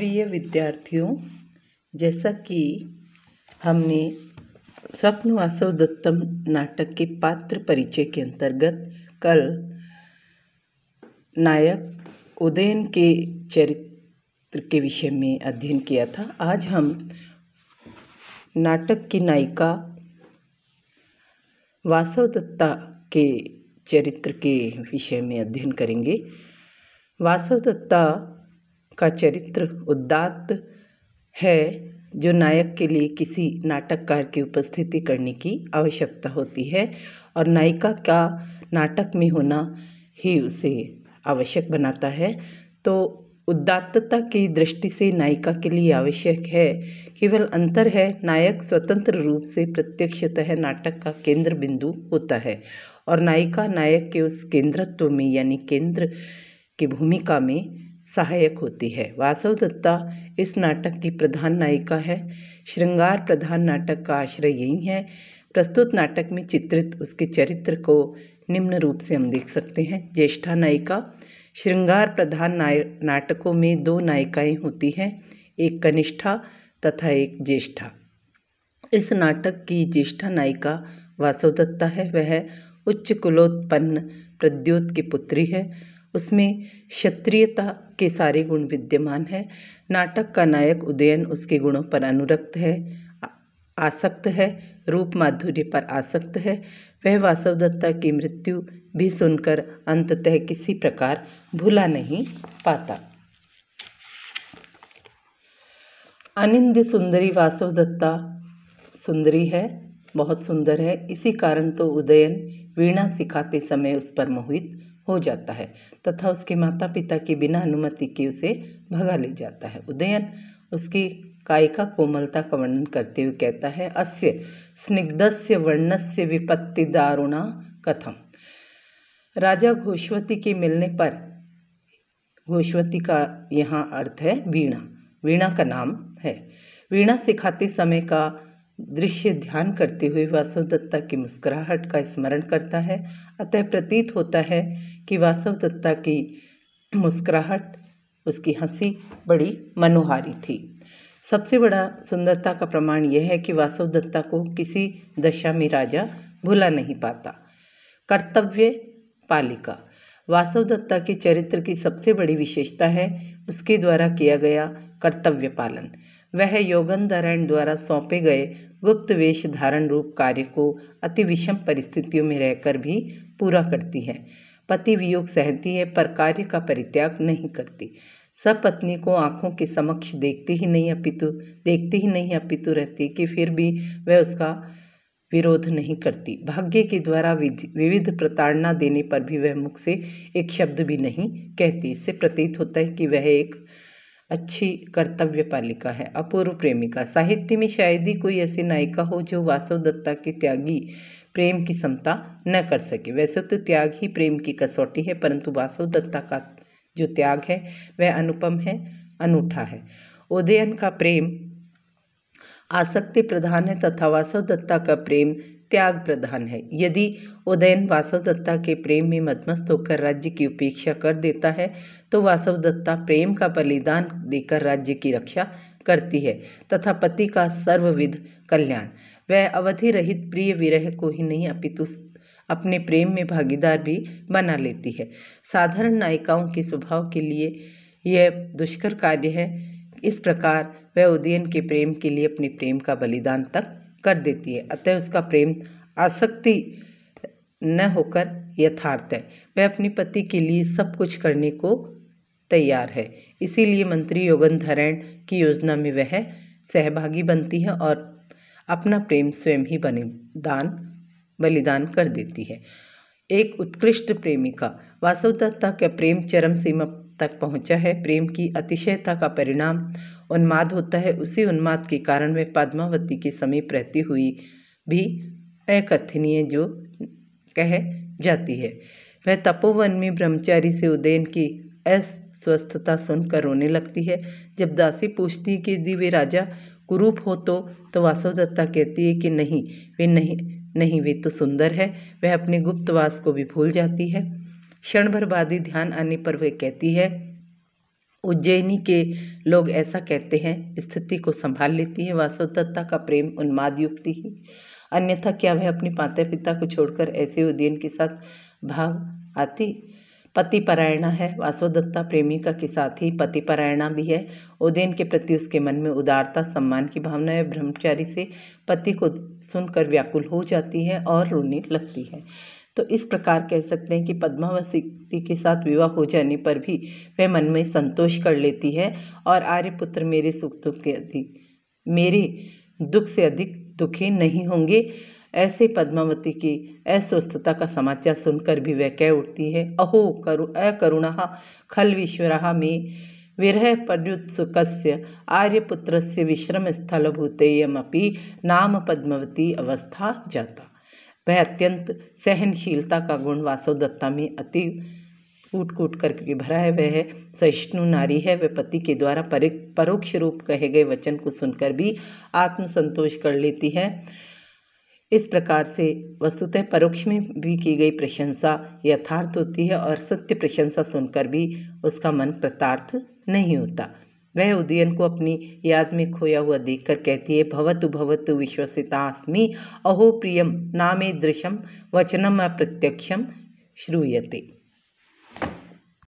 प्रिय विद्यार्थियों जैसा कि हमने वासव दत्तम नाटक के पात्र परिचय के अंतर्गत कल नायक उदयन के चरित्र के विषय में अध्ययन किया था आज हम नाटक की नायिका वासव दत्ता के चरित्र के विषय में अध्ययन करेंगे वासव दत्ता का चरित्र उदात्त है जो नायक के लिए किसी नाटककार की उपस्थिति करने की आवश्यकता होती है और नायिका का नाटक में होना ही उसे आवश्यक बनाता है तो उदात्तता की दृष्टि से नायिका के लिए आवश्यक है केवल अंतर है नायक स्वतंत्र रूप से प्रत्यक्षतः नाटक का केंद्र बिंदु होता है और नायिका नायक के उस केंद्रत्व में यानी केंद्र की भूमिका में सहायक होती है वासव दत्ता इस नाटक की प्रधान नायिका है श्रृंगार प्रधान नाटक का आश्रय यही है प्रस्तुत नाटक में चित्रित उसके चरित्र को निम्न रूप से हम देख सकते हैं ज्येष्ठा नायिका श्रृंगार प्रधान नाय नाटकों में दो नायिकाएं होती हैं एक कनिष्ठा तथा एक ज्येष्ठा इस नाटक की ज्येष्ठा नायिका वासवदत्ता है वह उच्च कुलोत्पन्न प्रद्योत की पुत्री है उसमें क्षत्रियता के सारे गुण विद्यमान हैं नाटक का नायक उदयन उसके गुणों पर अनुरक्त है आसक्त है रूप माधुर्य पर आसक्त है वह वासवदत्ता की मृत्यु भी सुनकर अंततः किसी प्रकार भुला नहीं पाता अनिंद सुंदरी वासवदत्ता सुंदरी है बहुत सुंदर है इसी कारण तो उदयन वीणा सिखाते समय उस पर मोहित हो जाता है तथा उसके माता पिता के बिना अनुमति के उसे भगा ले जाता है उदयन उसकी कायिका कोमलता का वर्णन करते हुए कहता है अस्य स्निग्धस्य वर्णस्य विपत्ति दारुणा कथम राजा घोषवती के मिलने पर घोषवती का यहाँ अर्थ है वीणा वीणा का नाम है वीणा सिखाते समय का दृश्य ध्यान करते हुए वासव दत्ता की मुस्कुराहट का स्मरण करता है अतः प्रतीत होता है कि वासव दत्ता की मुस्कुराहट उसकी हंसी बड़ी मनोहारी थी सबसे बड़ा सुंदरता का प्रमाण यह है कि वासव दत्ता को किसी दशा में राजा भुला नहीं पाता कर्तव्य पालिका वासव दत्ता के चरित्र की सबसे बड़ी विशेषता है उसके द्वारा किया गया कर्तव्य पालन वह योगनदारायण द्वारा सौंपे गए गुप्त वेश धारण रूप कार्य को अति विषम परिस्थितियों में रहकर भी पूरा करती है पति वियोग सहती है पर कार्य का परित्याग नहीं करती सब पत्नी को आंखों के समक्ष देखती ही नहीं अपितु देखती ही नहीं अपितु रहती कि फिर भी वह उसका विरोध नहीं करती भाग्य के द्वारा विविध प्रताड़ना देने पर भी वह मुख से एक शब्द भी नहीं कहती इससे प्रतीत होता है कि वह एक अच्छी कर्तव्य पालिका है अपूर्व प्रेमिका साहित्य में शायद ही कोई ऐसी नायिका हो जो वासव दत्ता की त्यागी प्रेम की क्षमता न कर सके वैसे तो त्याग ही प्रेम की कसौटी है परंतु वासव दत्ता का जो त्याग है वह अनुपम है अनूठा है उदयन का प्रेम आसक्ति प्रधान है तथा वासव दत्ता का प्रेम त्याग प्रधान है यदि उदयन वासव दत्ता के प्रेम में मतमस्त होकर राज्य की उपेक्षा कर देता है तो वासव दत्ता प्रेम का बलिदान देकर राज्य की रक्षा करती है तथा पति का सर्वविध कल्याण वह अवधि रहित प्रिय विरह को ही नहीं अपितु अपने प्रेम में भागीदार भी बना लेती है साधारण नायिकाओं के स्वभाव के लिए यह दुष्कर कार्य है इस प्रकार वह उदयन के प्रेम के लिए अपने प्रेम का बलिदान तक कर देती है अतः उसका प्रेम आसक्ति न होकर यथार्थ है वह अपने पति के लिए सब कुछ करने को तैयार है इसीलिए मंत्री योगंधरण की योजना में वह सहभागी बनती है और अपना प्रेम स्वयं ही बलिदान बलिदान कर देती है एक उत्कृष्ट प्रेमिका वास्तवता का प्रेम चरम सीमा तक पहुंचा है प्रेम की अतिशयता का परिणाम उन्माद होता है उसी उन्माद के कारण वे पद्मावती के समीप रहती हुई भी अकथनीय जो कह जाती है वह तपोवन में ब्रह्मचारी से उदयन की अस्वस्थता सुनकर रोने लगती है जब दासी पूछती है कि यदि वे राजा कुरूप हो तो, तो वासवदत्ता कहती है कि नहीं वे नहीं नहीं वे तो सुंदर है वह अपने गुप्तवास को भी भूल जाती है बाद ही ध्यान आने पर वह कहती है उज्जैनी के लोग ऐसा कहते हैं स्थिति को संभाल लेती है वासवदत्ता का प्रेम उन्माद युक्ति ही अन्यथा क्या वह अपने माता पिता को छोड़कर ऐसे उदयन के साथ भाग आती पति परायणा है वासवदत्ता प्रेमिका के साथ ही पति परायणा भी है उदयन के प्रति उसके मन में उदारता सम्मान की भावना है ब्रह्मचारी से पति को सुनकर व्याकुल हो जाती है और रोने लगती है तो इस प्रकार कह सकते हैं कि पद्मावती के साथ विवाह हो जाने पर भी वह मन में संतोष कर लेती है और आर्यपुत्र मेरे सुख दुख के अधिक मेरे दुख से अधिक दुखी नहीं होंगे ऐसे पद्मावती की अस्वस्थता का समाचार सुनकर भी वह कह उठती है अहो करु अकरुणा खल विश्वरा में विरह आर्यपुत्र विश्रम स्थल विश्रमस्थलभूतेयमपि नाम पद्मवती अवस्था जाता वह अत्यंत सहनशीलता का गुण वासव दत्ता में अति कूट कूट करके भरा है वह सहिष्णु नारी है वह पति के द्वारा परोक्ष रूप कहे गए वचन को सुनकर भी आत्मसंतोष कर लेती है इस प्रकार से वस्तुतः परोक्ष में भी की गई प्रशंसा यथार्थ होती है और सत्य प्रशंसा सुनकर भी उसका मन कृतार्थ नहीं होता वह उदयन को अपनी याद में खोया हुआ देखकर कहती है भवतु भवतु विश्वसितास्मि अहो प्रियम नामे दृशम वचनम अप्रत्यक्षम श्रूयते